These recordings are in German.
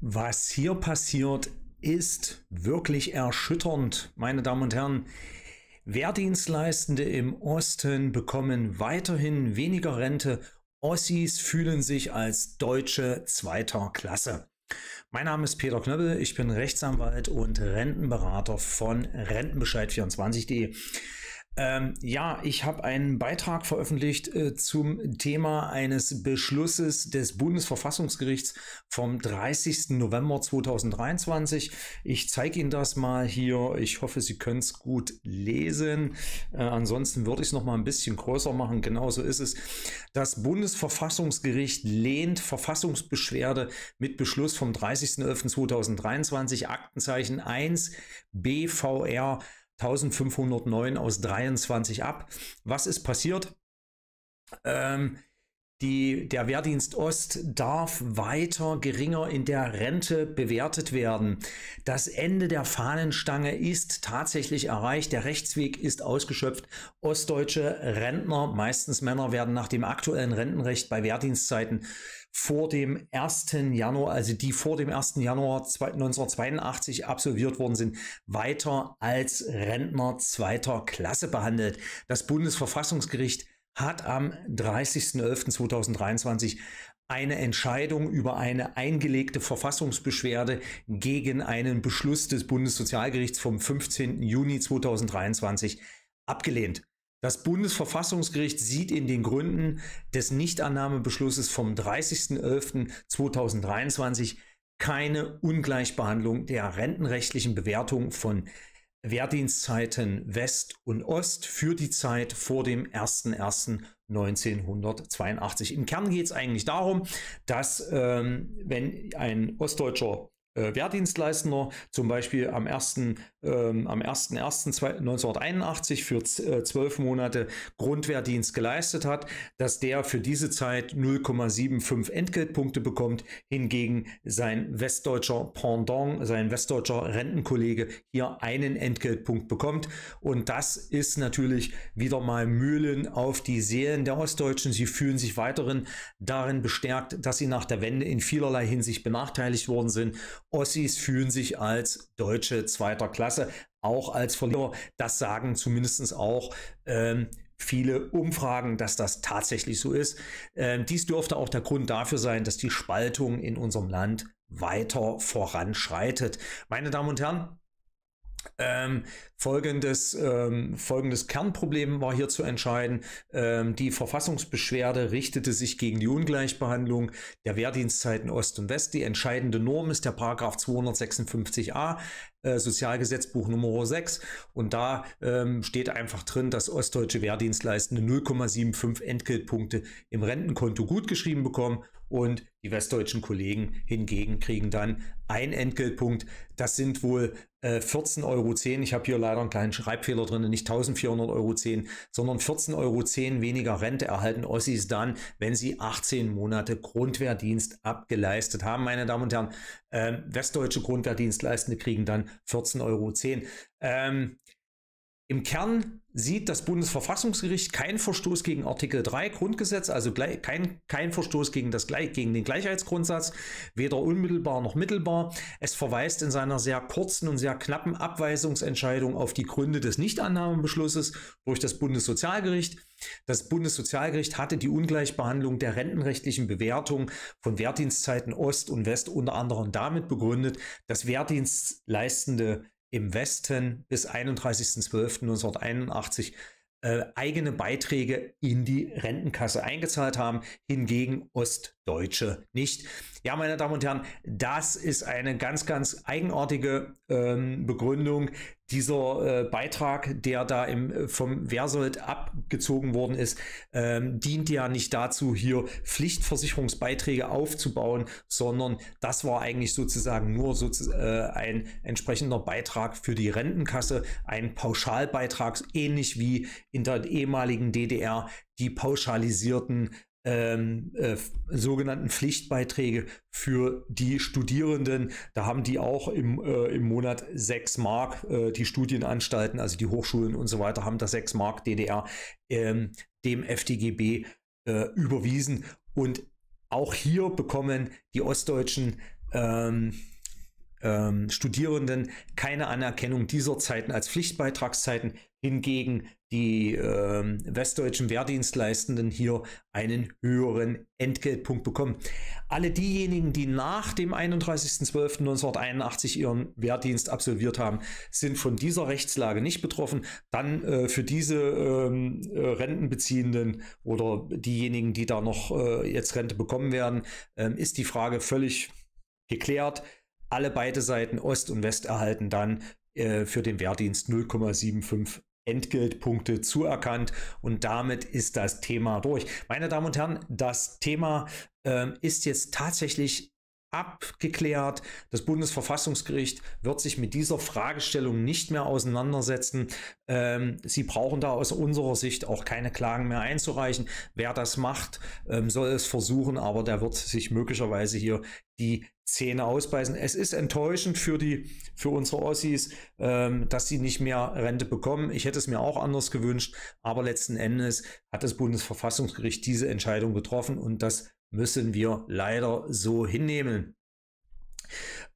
Was hier passiert, ist wirklich erschütternd, meine Damen und Herren. Wehrdienstleistende im Osten bekommen weiterhin weniger Rente. Ossis fühlen sich als Deutsche zweiter Klasse. Mein Name ist Peter Knöppel, ich bin Rechtsanwalt und Rentenberater von Rentenbescheid24.de. Ähm, ja, ich habe einen Beitrag veröffentlicht äh, zum Thema eines Beschlusses des Bundesverfassungsgerichts vom 30. November 2023. Ich zeige Ihnen das mal hier. Ich hoffe, Sie können es gut lesen. Äh, ansonsten würde ich es noch mal ein bisschen größer machen. Genauso ist es. Das Bundesverfassungsgericht lehnt Verfassungsbeschwerde mit Beschluss vom 30.11.2023, Aktenzeichen 1 BVR 1509 aus 23 ab. Was ist passiert? Ähm, die, der Wehrdienst Ost darf weiter geringer in der Rente bewertet werden. Das Ende der Fahnenstange ist tatsächlich erreicht. Der Rechtsweg ist ausgeschöpft. Ostdeutsche Rentner, meistens Männer, werden nach dem aktuellen Rentenrecht bei Wehrdienstzeiten vor dem 1. Januar, also die vor dem 1. Januar 1982 absolviert worden sind, weiter als Rentner zweiter Klasse behandelt. Das Bundesverfassungsgericht hat am 30.11.2023 eine Entscheidung über eine eingelegte Verfassungsbeschwerde gegen einen Beschluss des Bundessozialgerichts vom 15. Juni 2023 abgelehnt. Das Bundesverfassungsgericht sieht in den Gründen des Nichtannahmebeschlusses vom 30.11.2023 keine Ungleichbehandlung der rentenrechtlichen Bewertung von Wehrdienstzeiten West und Ost für die Zeit vor dem 01.01.1982. Im Kern geht es eigentlich darum, dass ähm, wenn ein ostdeutscher äh, Wehrdienstleistender, zum Beispiel am 1. Ähm, 1.1.1981 für äh, zwölf Monate Grundwehrdienst geleistet hat, dass der für diese Zeit 0,75 Entgeltpunkte bekommt, hingegen sein westdeutscher Pendant, sein westdeutscher Rentenkollege hier einen Entgeltpunkt bekommt. Und das ist natürlich wieder mal Mühlen auf die Seelen der Ostdeutschen. Sie fühlen sich weiterhin darin bestärkt, dass sie nach der Wende in vielerlei Hinsicht benachteiligt worden sind Ossis fühlen sich als Deutsche zweiter Klasse, auch als Verlierer. Das sagen zumindest auch ähm, viele Umfragen, dass das tatsächlich so ist. Ähm, dies dürfte auch der Grund dafür sein, dass die Spaltung in unserem Land weiter voranschreitet. Meine Damen und Herren, ähm, folgendes, ähm, folgendes Kernproblem war hier zu entscheiden. Ähm, die Verfassungsbeschwerde richtete sich gegen die Ungleichbehandlung der Wehrdienstzeiten Ost und West. Die entscheidende Norm ist der Paragraph 256a äh, Sozialgesetzbuch Nummer 6 und da ähm, steht einfach drin, dass ostdeutsche Wehrdienstleistende 0,75 Entgeltpunkte im Rentenkonto gutgeschrieben bekommen und die westdeutschen Kollegen hingegen kriegen dann ein Entgeltpunkt. Das sind wohl 14,10 äh, Euro. Ich habe hier leider einen kleinen Schreibfehler drin, nicht 1400,10 Euro, sondern 14,10 Euro weniger Rente erhalten Ossis dann, wenn sie 18 Monate Grundwehrdienst abgeleistet haben. Meine Damen und Herren, äh, westdeutsche Grundwehrdienstleistende kriegen dann 14,10 Euro. Ähm, im Kern sieht das Bundesverfassungsgericht keinen Verstoß gegen Artikel 3 Grundgesetz, also kein, kein Verstoß gegen, das, gegen den Gleichheitsgrundsatz, weder unmittelbar noch mittelbar. Es verweist in seiner sehr kurzen und sehr knappen Abweisungsentscheidung auf die Gründe des Nichtannahmebeschlusses durch das Bundessozialgericht. Das Bundessozialgericht hatte die Ungleichbehandlung der rentenrechtlichen Bewertung von Wehrdienstzeiten Ost und West unter anderem damit begründet, dass Wehrdienstleistende im Westen bis 31.12.1981 äh, eigene Beiträge in die Rentenkasse eingezahlt haben, hingegen Ost Deutsche nicht. Ja, meine Damen und Herren, das ist eine ganz, ganz eigenartige ähm, Begründung. Dieser äh, Beitrag, der da im, vom Versold abgezogen worden ist, ähm, dient ja nicht dazu, hier Pflichtversicherungsbeiträge aufzubauen, sondern das war eigentlich sozusagen nur sozusagen, äh, ein entsprechender Beitrag für die Rentenkasse, ein Pauschalbeitrag, ähnlich wie in der ehemaligen DDR die pauschalisierten ähm, äh, sogenannten Pflichtbeiträge für die Studierenden. Da haben die auch im, äh, im Monat 6 Mark, äh, die Studienanstalten, also die Hochschulen und so weiter, haben da 6 Mark DDR ähm, dem FDGB äh, überwiesen. Und auch hier bekommen die Ostdeutschen ähm, ähm, Studierenden keine Anerkennung dieser Zeiten als Pflichtbeitragszeiten, hingegen die ähm, westdeutschen Wehrdienstleistenden hier einen höheren Entgeltpunkt bekommen. Alle diejenigen, die nach dem 31.12.1981 ihren Wehrdienst absolviert haben, sind von dieser Rechtslage nicht betroffen. Dann äh, für diese ähm, äh, Rentenbeziehenden oder diejenigen, die da noch äh, jetzt Rente bekommen werden, ähm, ist die Frage völlig geklärt alle beide Seiten Ost und West erhalten dann äh, für den Wehrdienst 0,75 Entgeltpunkte zuerkannt und damit ist das Thema durch. Meine Damen und Herren, das Thema äh, ist jetzt tatsächlich abgeklärt. Das Bundesverfassungsgericht wird sich mit dieser Fragestellung nicht mehr auseinandersetzen. Ähm, Sie brauchen da aus unserer Sicht auch keine Klagen mehr einzureichen. Wer das macht, ähm, soll es versuchen, aber der wird sich möglicherweise hier die Zähne ausbeißen. Es ist enttäuschend für die, für unsere Ossis, ähm, dass sie nicht mehr Rente bekommen. Ich hätte es mir auch anders gewünscht, aber letzten Endes hat das Bundesverfassungsgericht diese Entscheidung getroffen und das müssen wir leider so hinnehmen.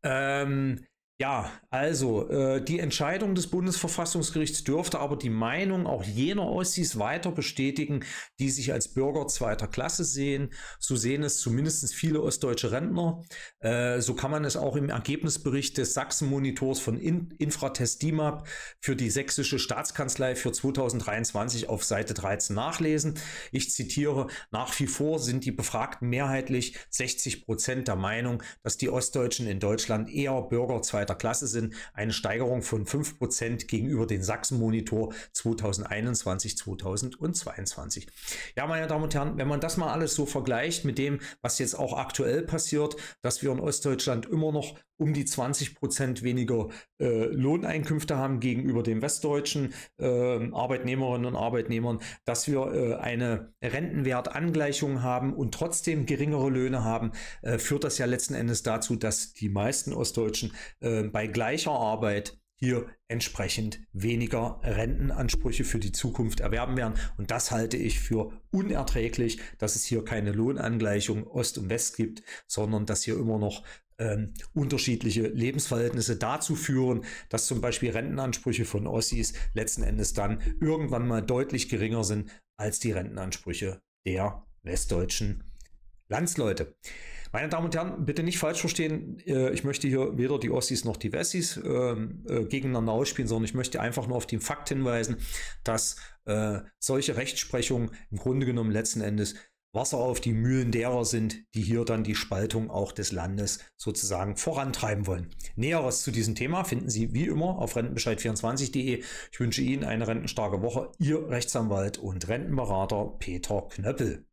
Ähm, ja, also äh, die Entscheidung des Bundesverfassungsgerichts dürfte aber die Meinung auch jener Ossis weiter bestätigen, die sich als Bürger zweiter Klasse sehen. So sehen es zumindest viele ostdeutsche Rentner. Äh, so kann man es auch im Ergebnisbericht des Sachsen-Monitors von In Infratest DIMAP für die sächsische Staatskanzlei für 2023 auf Seite 13 nachlesen. Ich zitiere, nach wie vor sind die Befragten mehrheitlich 60 Prozent der Meinung, dass die Ostdeutschen in Deutschland eher Bürger zweiter Klasse sind, eine Steigerung von 5% gegenüber den Sachsen-Monitor 2021, 2022. Ja, meine Damen und Herren, wenn man das mal alles so vergleicht mit dem, was jetzt auch aktuell passiert, dass wir in Ostdeutschland immer noch um die 20 Prozent weniger äh, Lohneinkünfte haben gegenüber den westdeutschen äh, Arbeitnehmerinnen und Arbeitnehmern, dass wir äh, eine Rentenwertangleichung haben und trotzdem geringere Löhne haben, äh, führt das ja letzten Endes dazu, dass die meisten Ostdeutschen äh, bei gleicher Arbeit hier entsprechend weniger Rentenansprüche für die Zukunft erwerben werden. Und das halte ich für unerträglich, dass es hier keine Lohnangleichung Ost und West gibt, sondern dass hier immer noch ähm, unterschiedliche Lebensverhältnisse dazu führen, dass zum Beispiel Rentenansprüche von Ossis letzten Endes dann irgendwann mal deutlich geringer sind als die Rentenansprüche der westdeutschen Landsleute. Meine Damen und Herren, bitte nicht falsch verstehen, äh, ich möchte hier weder die Ossis noch die Wessis ähm, äh, gegeneinander ausspielen, sondern ich möchte einfach nur auf den Fakt hinweisen, dass äh, solche Rechtsprechungen im Grunde genommen letzten Endes Wasser auf die Mühlen derer sind, die hier dann die Spaltung auch des Landes sozusagen vorantreiben wollen. Näheres zu diesem Thema finden Sie wie immer auf rentenbescheid24.de. Ich wünsche Ihnen eine rentenstarke Woche. Ihr Rechtsanwalt und Rentenberater Peter Knöppel.